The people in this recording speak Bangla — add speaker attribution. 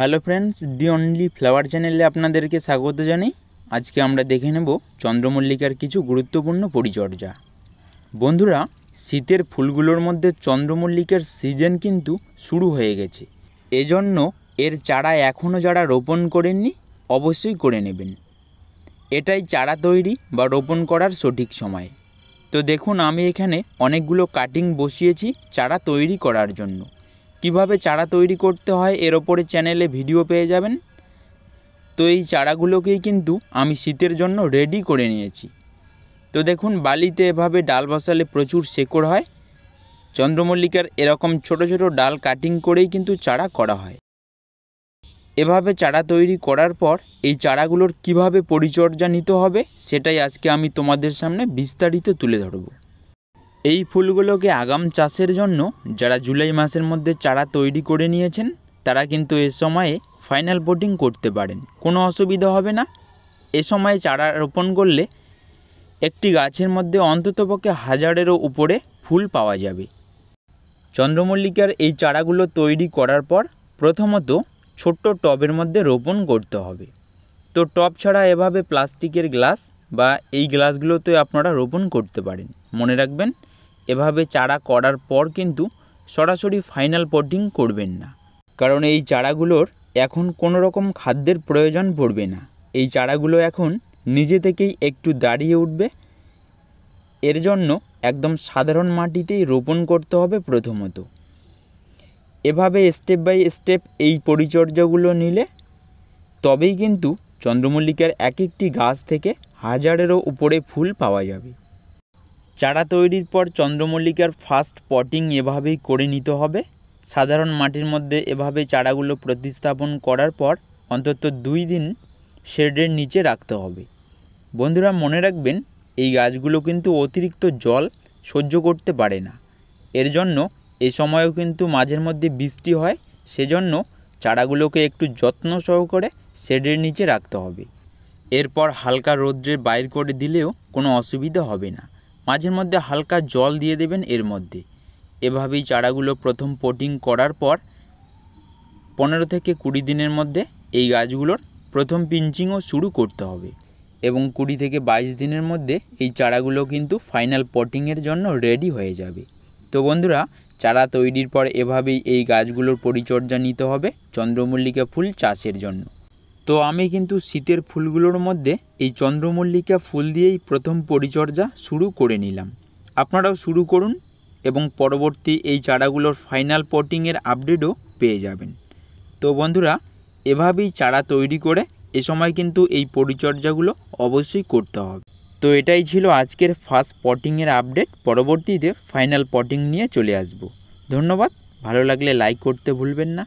Speaker 1: hello friends the only flower চ্যানেলে আপনাদেরকে স্বাগত জানাই আজকে আমরা দেখে নেব চন্দ্রমল্লিকার কিছু গুরুত্বপূর্ণ পরিচর্যা বন্ধুরা শীতের ফুলগুলোর মধ্যে চন্দ্রমল্লিকার সিজন কিন্তু শুরু হয়ে গেছে এজন্য এর চারা এখনও যারা রোপণ করেননি অবশ্যই করে নেবেন এটাই চারা তৈরি বা রোপণ করার সঠিক সময় তো দেখুন আমি এখানে অনেকগুলো কাটিং বসিয়েছি চারা তৈরি করার জন্য কিভাবে চারা তৈরি করতে হয় এর ওপরে চ্যানেলে ভিডিও পেয়ে যাবেন তো এই চারাগুলোকেই কিন্তু আমি শীতের জন্য রেডি করে নিয়েছি তো দেখুন বালিতে এভাবে ডাল বসালে প্রচুর শেকড় হয় চন্দ্রমল্লিকার এরকম ছোট ছোট ডাল কাটিং করেই কিন্তু চারা করা হয় এভাবে চারা তৈরি করার পর এই চারাগুলোর কিভাবে পরিচর্যা নিতে হবে সেটাই আজকে আমি তোমাদের সামনে বিস্তারিত তুলে ধরবো এই ফুলগুলোকে আগাম চাষের জন্য যারা জুলাই মাসের মধ্যে চারা তৈরি করে নিয়েছেন তারা কিন্তু এ সময়ে ফাইনাল পোটিং করতে পারেন কোনো অসুবিধা হবে না এ সময়ে চারা রোপণ করলে একটি গাছের মধ্যে অন্ততপক্ষে হাজারেরও উপরে ফুল পাওয়া যাবে চন্দ্রমল্লিকার এই চারাগুলো তৈরি করার পর প্রথমত ছোট্ট টবের মধ্যে রোপণ করতে হবে তো টব ছাড়া এভাবে প্লাস্টিকের গ্লাস বা এই গ্লাসগুলোতে আপনারা রোপণ করতে পারেন মনে রাখবেন এভাবে চারা করার পর কিন্তু সরাসরি ফাইনাল পটিং করবেন না কারণ এই চারাগুলোর এখন কোনো রকম খাদ্যের প্রয়োজন পড়বে না এই চারাগুলো এখন নিজে থেকেই একটু দাঁড়িয়ে উঠবে এর জন্য একদম সাধারণ মাটিতেই রোপণ করতে হবে প্রথমত এভাবে স্টেপ বাই স্টেপ এই পরিচর্যাগুলো নিলে তবেই কিন্তু চন্দ্রমল্লিকার এক একটি গাছ থেকে হাজারেরও উপরে ফুল পাওয়া যাবে চারা তৈরির পর চন্দ্রমল্লিকার ফার্স্ট পটিং এভাবেই করে নিতে হবে সাধারণ মাটির মধ্যে এভাবে চারাগুলো প্রতিস্থাপন করার পর অন্তত দুই দিন শেডের নিচে রাখতে হবে বন্ধুরা মনে রাখবেন এই গাছগুলো কিন্তু অতিরিক্ত জল সহ্য করতে পারে না এর জন্য এ সময়ও কিন্তু মাঝের মধ্যে বৃষ্টি হয় সেজন্য চারাগুলোকে একটু যত্ন সহকারে শেডের নিচে রাখতে হবে এরপর হালকা রৌদ্রে বাইর করে দিলেও কোনো অসুবিধা হবে না মাঝের মধ্যে হালকা জল দিয়ে দেবেন এর মধ্যে এভাবেই চারাগুলো প্রথম পোটিং করার পর পনেরো থেকে কুড়ি দিনের মধ্যে এই গাছগুলোর প্রথম পিঞ্চিংও শুরু করতে হবে এবং কুড়ি থেকে বাইশ দিনের মধ্যে এই চারাগুলো কিন্তু ফাইনাল পটিংয়ের জন্য রেডি হয়ে যাবে তো বন্ধুরা চারা তৈরির পর এভাবেই এই গাছগুলোর পরিচর্যা নিতে হবে চন্দ্রমল্লিকা ফুল চাষের জন্য তো আমি কিন্তু শীতের ফুলগুলোর মধ্যে এই চন্দ্রমল্লিকা ফুল দিয়েই প্রথম পরিচর্যা শুরু করে নিলাম আপনারাও শুরু করুন এবং পরবর্তী এই চারাগুলোর ফাইনাল পটিংয়ের আপডেটও পেয়ে যাবেন তো বন্ধুরা এভাবেই চারা তৈরি করে এ সময় কিন্তু এই পরিচর্যাগুলো অবশ্যই করতে হবে তো এটাই ছিল আজকের ফার্স্ট পটিংয়ের আপডেট পরবর্তীতে ফাইনাল পটিং নিয়ে চলে আসব ধন্যবাদ ভালো লাগলে লাইক করতে ভুলবেন না